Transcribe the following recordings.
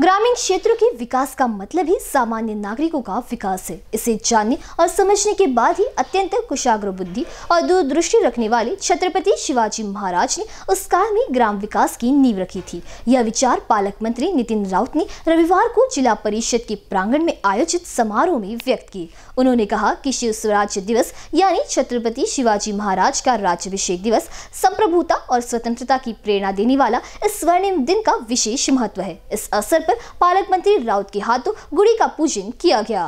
ग्रामीण क्षेत्रों के विकास का मतलब ही सामान्य नागरिकों का विकास है इसे जानने और समझने के बाद ही अत्यंत कुशाग्र बुद्धि और दूरदृष्टि रखने वाले छत्रपति शिवाजी महाराज ने उस काल में ग्राम विकास की नींव रखी थी यह विचार पालक मंत्री नितिन राउत ने रविवार को जिला परिषद के प्रांगण में आयोजित समारोह में व्यक्त की उन्होंने कहा की शिव स्वराज्य दिवस यानी छत्रपति शिवाजी महाराज का राज्यभिषेक दिवस संप्रभुता और स्वतंत्रता की प्रेरणा देने वाला इस स्वर्णिम दिन का विशेष महत्व है इस अवसर पालक मंत्री राउत के हाथों गुड़ी का पूजन किया गया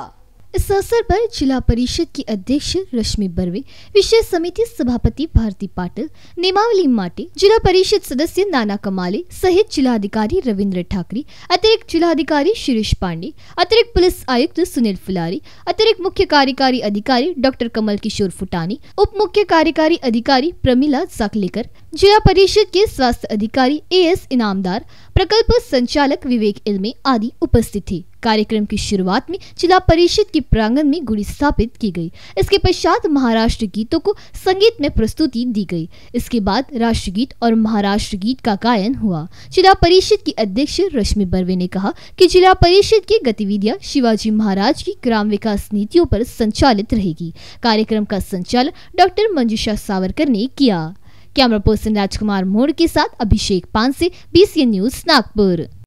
इस अवसर पर जिला परिषद की अध्यक्ष रश्मि बर्वे विशेष समिति सभापति भारती पाटिल नेमावली माटे जिला परिषद सदस्य नाना कमाले सहित जिलाधिकारी रविंद्र ठाकरे अतिरिक्त जिलाधिकारी शिरीष पांडे अतिरिक्त पुलिस आयुक्त सुनील फुलारी अतिरिक्त मुख्य कार्यकारी अधिकारी डॉक्टर कमल किशोर फुटानी उप मुख्य कार्यकारी अधिकारी प्रमिला जाकलेकर जिला परिषद के स्वास्थ्य अधिकारी ए एस इनामदार प्रकल्प संचालक विवेक इलमे आदि उपस्थित थे कार्यक्रम की शुरुआत में जिला परिषद के प्रांगण में गुड़ी स्थापित की गई इसके पश्चात महाराष्ट्र गीतों को संगीत में प्रस्तुति दी गई इसके बाद राष्ट्र गीत और महाराष्ट्र गीत का गायन हुआ जिला परिषद की अध्यक्ष रश्मि बर्वे ने कहा कि जिला परिषद की गतिविधियां शिवाजी महाराज की ग्राम विकास नीतियों पर संचालित रहेगी कार्यक्रम का संचालन डॉक्टर मंजूषा सावरकर ने किया कैमरा पर्सन राजकुमार मोड़ के साथ अभिषेक पानसे बीसीएन न्यूज नागपुर